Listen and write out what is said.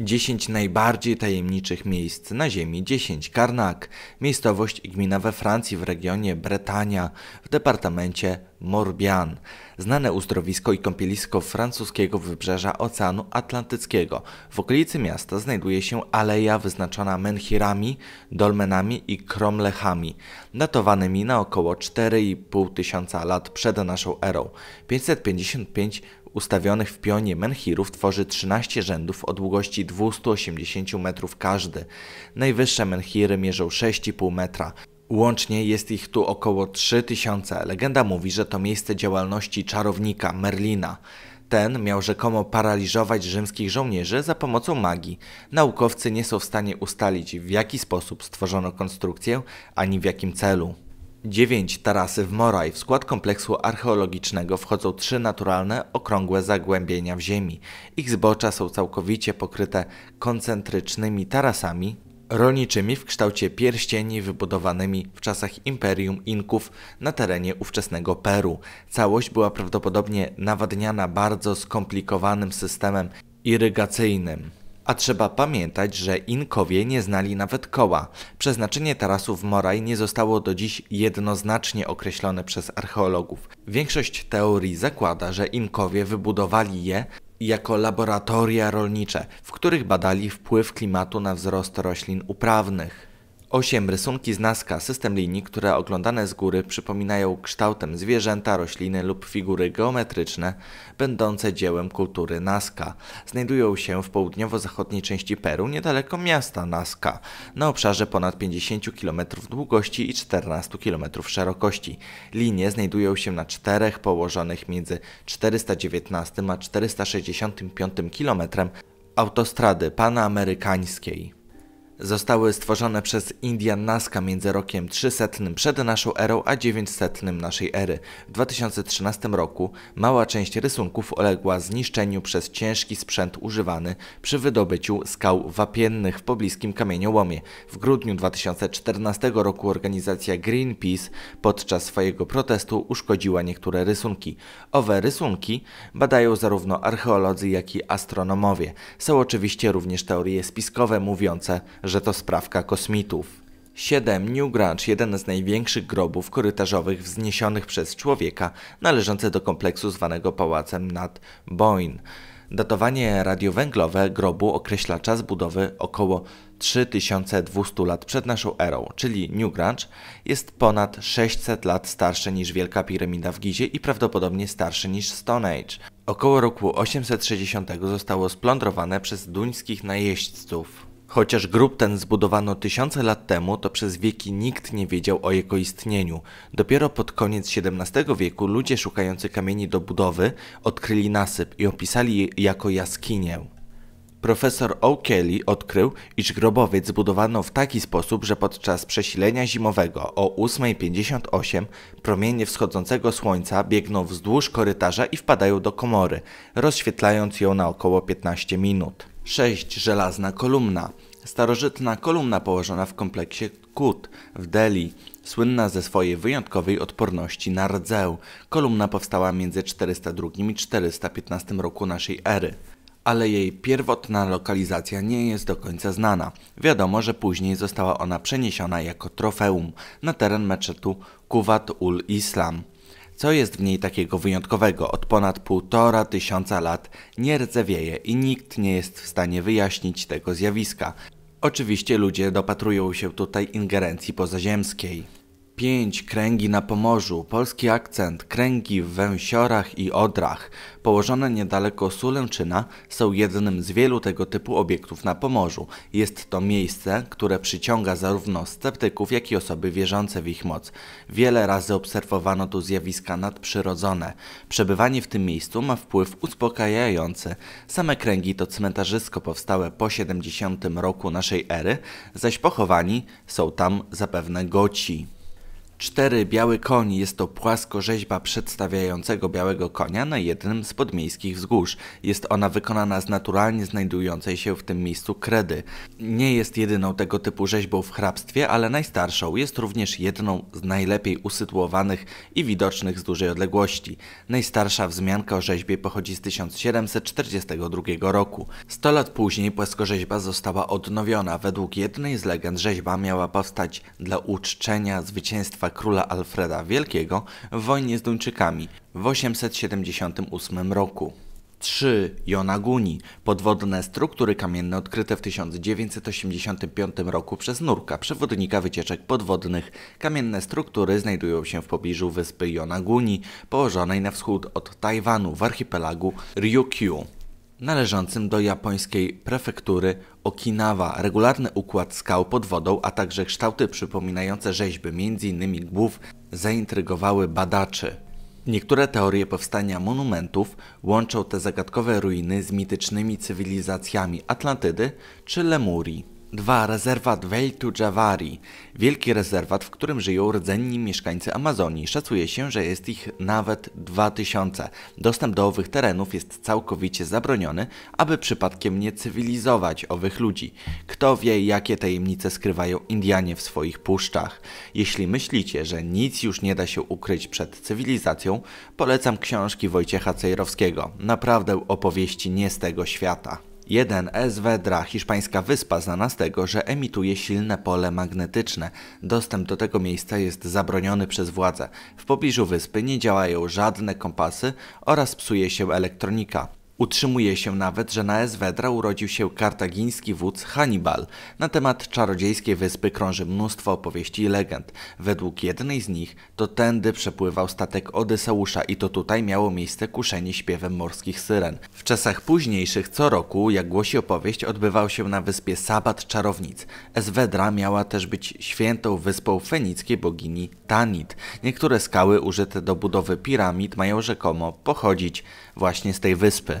10 najbardziej tajemniczych miejsc na Ziemi. 10 Karnak, miejscowość i gmina we Francji w regionie Bretania w departamencie Morbihan. Znane uzdrowisko i kąpielisko francuskiego wybrzeża Oceanu Atlantyckiego. W okolicy miasta znajduje się aleja wyznaczona menhirami, dolmenami i kromlechami, datowanymi na około 4,5 tysiąca lat przed naszą erą. 555 Ustawionych w pionie menhirów tworzy 13 rzędów o długości 280 metrów każdy. Najwyższe menhiry mierzą 6,5 metra. Łącznie jest ich tu około 3000. Legenda mówi, że to miejsce działalności czarownika Merlina. Ten miał rzekomo paraliżować rzymskich żołnierzy za pomocą magii. Naukowcy nie są w stanie ustalić, w jaki sposób stworzono konstrukcję, ani w jakim celu. 9 tarasy w Moraj. W skład kompleksu archeologicznego wchodzą trzy naturalne, okrągłe zagłębienia w ziemi. Ich zbocza są całkowicie pokryte koncentrycznymi tarasami rolniczymi w kształcie pierścieni wybudowanymi w czasach Imperium Inków na terenie ówczesnego Peru. Całość była prawdopodobnie nawadniana bardzo skomplikowanym systemem irygacyjnym. A trzeba pamiętać, że Inkowie nie znali nawet koła. Przeznaczenie tarasów Moraj nie zostało do dziś jednoznacznie określone przez archeologów. Większość teorii zakłada, że Inkowie wybudowali je jako laboratoria rolnicze, w których badali wpływ klimatu na wzrost roślin uprawnych. 8. Rysunki z naska, system linii, które oglądane z góry przypominają kształtem zwierzęta, rośliny lub figury geometryczne, będące dziełem kultury naska. Znajdują się w południowo-zachodniej części Peru, niedaleko miasta naska, na obszarze ponad 50 km długości i 14 km szerokości. Linie znajdują się na czterech położonych między 419 a 465 km autostrady panamerykańskiej zostały stworzone przez Indian Nazca między rokiem 300 przed naszą erą a 900 naszej ery. W 2013 roku mała część rysunków uległa zniszczeniu przez ciężki sprzęt używany przy wydobyciu skał wapiennych w pobliskim kamieniołomie. W grudniu 2014 roku organizacja Greenpeace podczas swojego protestu uszkodziła niektóre rysunki. Owe rysunki badają zarówno archeolodzy, jak i astronomowie. Są oczywiście również teorie spiskowe mówiące, że to sprawka kosmitów. 7 New Grange, jeden z największych grobów korytarzowych wzniesionych przez człowieka, należący do kompleksu zwanego Pałacem nad Boyne. Datowanie radiowęglowe grobu określa czas budowy około 3200 lat przed naszą erą, czyli New Grange jest ponad 600 lat starsze niż Wielka Piramida w Gizie i prawdopodobnie starsze niż Stone Age. Około roku 860 zostało splądrowane przez duńskich najeźdźców. Chociaż grób ten zbudowano tysiące lat temu, to przez wieki nikt nie wiedział o jego istnieniu. Dopiero pod koniec XVII wieku ludzie szukający kamieni do budowy odkryli nasyp i opisali je jako jaskinię. Profesor O'Kelly odkrył, iż grobowiec zbudowano w taki sposób, że podczas przesilenia zimowego o 8.58 promienie wschodzącego słońca biegną wzdłuż korytarza i wpadają do komory, rozświetlając ją na około 15 minut. 6. Żelazna kolumna. Starożytna kolumna położona w kompleksie Kut w Delhi, słynna ze swojej wyjątkowej odporności na rdzę. Kolumna powstała między 402 i 415 roku naszej ery ale jej pierwotna lokalizacja nie jest do końca znana. Wiadomo, że później została ona przeniesiona jako trofeum na teren meczetu Kuwat ul Islam. Co jest w niej takiego wyjątkowego? Od ponad półtora tysiąca lat nie rdzewieje i nikt nie jest w stanie wyjaśnić tego zjawiska. Oczywiście ludzie dopatrują się tutaj ingerencji pozaziemskiej. 5. Kręgi na Pomorzu. Polski akcent. Kręgi w Węsiorach i Odrach, położone niedaleko Sulęczyna, są jednym z wielu tego typu obiektów na Pomorzu. Jest to miejsce, które przyciąga zarówno sceptyków, jak i osoby wierzące w ich moc. Wiele razy obserwowano tu zjawiska nadprzyrodzone. Przebywanie w tym miejscu ma wpływ uspokajający. Same kręgi to cmentarzysko powstałe po 70 roku naszej ery, zaś pochowani są tam zapewne goci. Cztery biały koni jest to płaskorzeźba przedstawiającego białego konia na jednym z podmiejskich wzgórz. Jest ona wykonana z naturalnie znajdującej się w tym miejscu kredy. Nie jest jedyną tego typu rzeźbą w hrabstwie, ale najstarszą. Jest również jedną z najlepiej usytuowanych i widocznych z dużej odległości. Najstarsza wzmianka o rzeźbie pochodzi z 1742 roku. Sto lat później płaskorzeźba została odnowiona. Według jednej z legend rzeźba miała powstać dla uczczenia zwycięstwa króla Alfreda Wielkiego w wojnie z Duńczykami w 878 roku. 3. Jonaguni – podwodne struktury kamienne odkryte w 1985 roku przez Nurka, przewodnika wycieczek podwodnych. Kamienne struktury znajdują się w pobliżu wyspy Jonaguni, położonej na wschód od Tajwanu w archipelagu Ryukyu należącym do japońskiej prefektury Okinawa. Regularny układ skał pod wodą, a także kształty przypominające rzeźby, m.in. głów, zaintrygowały badaczy. Niektóre teorie powstania monumentów łączą te zagadkowe ruiny z mitycznymi cywilizacjami Atlantydy czy Lemurii. 2. Rezerwat Veltu Javari. Wielki rezerwat, w którym żyją rdzenni mieszkańcy Amazonii. Szacuje się, że jest ich nawet 2000. Dostęp do owych terenów jest całkowicie zabroniony, aby przypadkiem nie cywilizować owych ludzi. Kto wie, jakie tajemnice skrywają Indianie w swoich puszczach. Jeśli myślicie, że nic już nie da się ukryć przed cywilizacją, polecam książki Wojciecha Cejrowskiego. Naprawdę opowieści nie z tego świata. 1 sw Vedra, hiszpańska wyspa, znana z tego, że emituje silne pole magnetyczne. Dostęp do tego miejsca jest zabroniony przez władze. W pobliżu wyspy nie działają żadne kompasy oraz psuje się elektronika. Utrzymuje się nawet, że na Eswedra urodził się kartagiński wódz Hannibal. Na temat czarodziejskiej wyspy krąży mnóstwo opowieści i legend. Według jednej z nich to tędy przepływał statek Odyseusza i to tutaj miało miejsce kuszenie śpiewem morskich syren. W czasach późniejszych co roku, jak głosi opowieść, odbywał się na wyspie Sabat Czarownic. Eswedra miała też być świętą wyspą fenickiej bogini Tanit. Niektóre skały użyte do budowy piramid mają rzekomo pochodzić właśnie z tej wyspy.